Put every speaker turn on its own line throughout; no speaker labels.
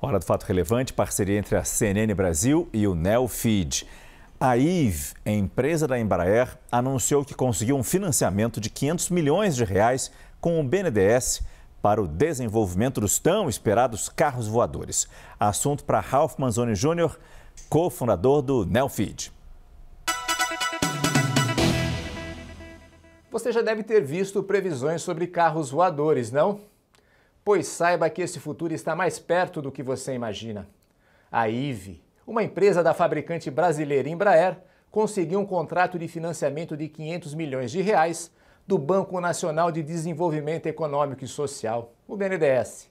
Hora do Fato Relevante, parceria entre a CNN Brasil e o Nelfeed. A IVE, empresa da Embraer, anunciou que conseguiu um financiamento de 500 milhões de reais com o BNDES para o desenvolvimento dos tão esperados carros voadores. Assunto para Ralph Manzoni Jr., cofundador do Nelfeed.
Você já deve ter visto previsões sobre carros voadores, não? Pois saiba que esse futuro está mais perto do que você imagina. A IVE, uma empresa da fabricante brasileira Embraer, conseguiu um contrato de financiamento de 500 milhões de reais do Banco Nacional de Desenvolvimento Econômico e Social, o BNDES.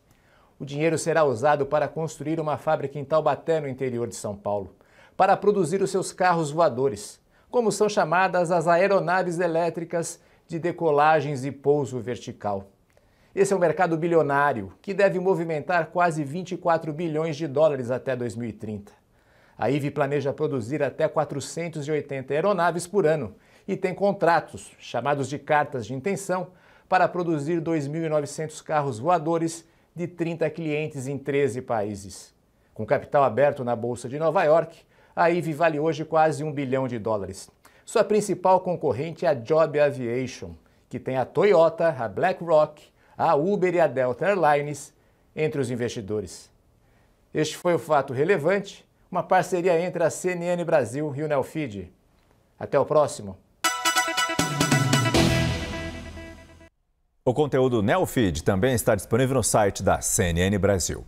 O dinheiro será usado para construir uma fábrica em Taubaté, no interior de São Paulo, para produzir os seus carros voadores, como são chamadas as aeronaves elétricas de decolagens e pouso vertical. Esse é um mercado bilionário que deve movimentar quase 24 bilhões de dólares até 2030. A IVE planeja produzir até 480 aeronaves por ano e tem contratos, chamados de cartas de intenção, para produzir 2.900 carros voadores de 30 clientes em 13 países. Com capital aberto na Bolsa de Nova York, a IVE vale hoje quase 1 bilhão de dólares. Sua principal concorrente é a Job Aviation, que tem a Toyota, a BlackRock a Uber e a Delta Airlines entre os investidores. Este foi o fato relevante, uma parceria entre a CNN Brasil e o Nelfeed. Até o próximo.
O conteúdo Nelfeed também está disponível no site da CNN Brasil.